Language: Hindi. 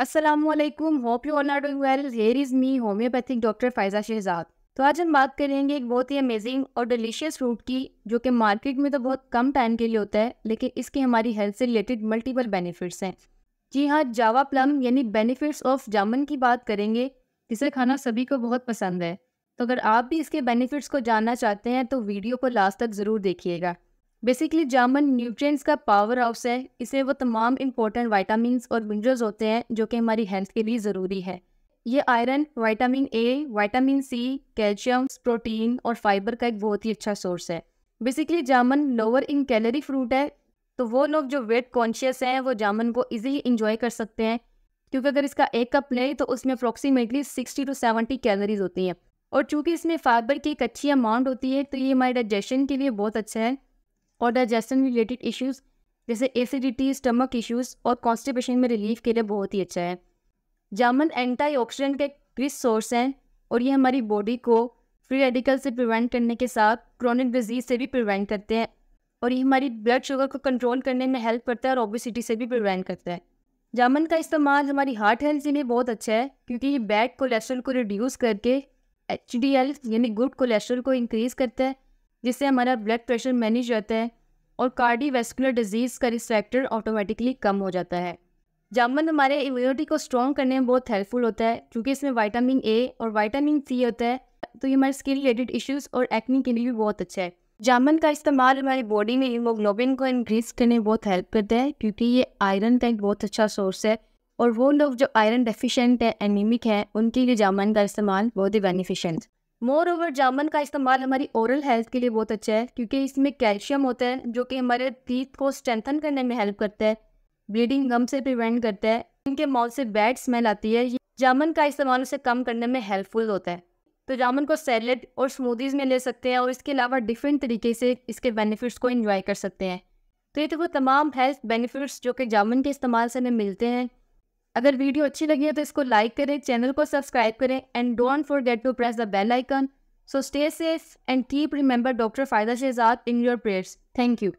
Aslam hope you all are doing well here is me homeopathic doctor Faiza Shahzad तो आज हम बात करेंगे एक बहुत ही अमेजिंग और डिलीशियस फ्रूट की जो कि मार्केट में तो बहुत कम टाइम के लिए होता है लेकिन इसके हमारी हेल्थ से रिलेटेड मल्टीपल बेनिफिट्स हैं जी हाँ जावा प्लम यानी बेनिफिट्स ऑफ जामुन की बात करेंगे जिसे खाना सभी को बहुत पसंद है तो अगर आप भी इसके बेनिफिट्स को जानना चाहते हैं तो वीडियो को लास्ट तक ज़रूर देखिएगा बेसिकली जामन न्यूट्रिएंट्स का पावर हाउस है इसे वो तमाम इंपॉर्टेंट वाइटामस और मिनरल्स होते हैं जो कि हमारी हेल्थ के लिए ज़रूरी है ये iron vitamin A vitamin C calcium protein और फाइबर का एक बहुत ही अच्छा सोर्स है बेसिकली जामन लोअर इन कैलोरी फ्रूट है तो वो लोग जो वेट कॉन्शियस हैं वो जामन को इजीली इंजॉय कर सकते हैं क्योंकि अगर इसका एक कप लें तो उसमें approximately sixty to seventy calories होती हैं और चूँकि इसमें फाइबर की एक अच्छी अमाउंट होती है तो ये हमारे डाइजेशन के लिए बहुत अच्छा है और डाइजेशन रिलेटेड इश्यूज़ जैसे एसिडिटी स्टमक इश्यूज़ और कॉन्स्टिपेशन में रिलीफ के लिए बहुत ही अच्छा है जामन एंटीऑक्सीडेंट का एक रिच सोर्स है और ये हमारी बॉडी को फ्री रेडिकल से प्रिवेंट करने के साथ क्रॉनिक डिजीज से भी प्रिवेंट करते हैं और ये हमारी ब्लड शुगर को कंट्रोल करने में हेल्प करता है और ओबिसिटी से भी प्रिवेंट करता है जामन का इस्तेमाल हमारी हार्ट हेल्थ के लिए बहुत अच्छा है क्योंकि ये बैड कोलेस्ट्रॉल को रिड्यूस करके एच यानी गुड कोलेस्ट्रॉल को इंक्रीज़ करता है जिससे हमारा ब्लड प्रेशर मैनेज रहता है और कार्डियोवैस्कुलर डिजीज़ का रिस्क फैक्टर ऑटोमेटिकली कम हो जाता है जामुन हमारे इम्यूनिटी को स्ट्रॉन्ग करने में बहुत हेल्पफुल होता है क्योंकि इसमें वाइटामिन ए और वाइटामिन सी होता है तो ये हमारे स्किन रिलेटेड इश्यूज़ और एक्ने के लिए भी बहुत अच्छा है जामुन का इस्तेमाल हमारी बॉडी में हीमोग्लोबिन को इंक्रीज करने में बहुत हेल्प करता है क्योंकि ये आयरन का एक बहुत अच्छा सोर्स है और वो लोग जो आयरन डेफिशिएंट है एनीमिक है उनके लिए जामुन का इस्तेमाल बहुत ही बेनिफिशेंट मोर ओवर जामुन का इस्तेमाल हमारी ओरल हेल्थ के लिए बहुत अच्छा है क्योंकि इसमें कैल्शियम होता है जो कि हमारे टीथ को स्ट्रेंथन करने में हेल्प करता है ब्लीडिंग गम से प्रिवेंट करता है इनके माउथ से बैड स्मेल आती है जामुन का इस्तेमाल उसे कम करने में हेल्पफुल होता है तो जामुन को सैलड और स्मूदीज़ में ले सकते हैं और इसके अलावा डिफरेंट तरीके से इसके बेनिफिट्स को इन्जॉय कर सकते हैं तो ये तो वो तमाम हेल्थ बेनिफिट्स जो कि जामुन के इस्तेमाल से हमें मिलते हैं अगर वीडियो अच्छी लगी है तो इसको लाइक करें चैनल को सब्सक्राइब करें and don't forget to press the bell icon so stay safe and keep remember doctor Faiza Shahzad in your prayers thank you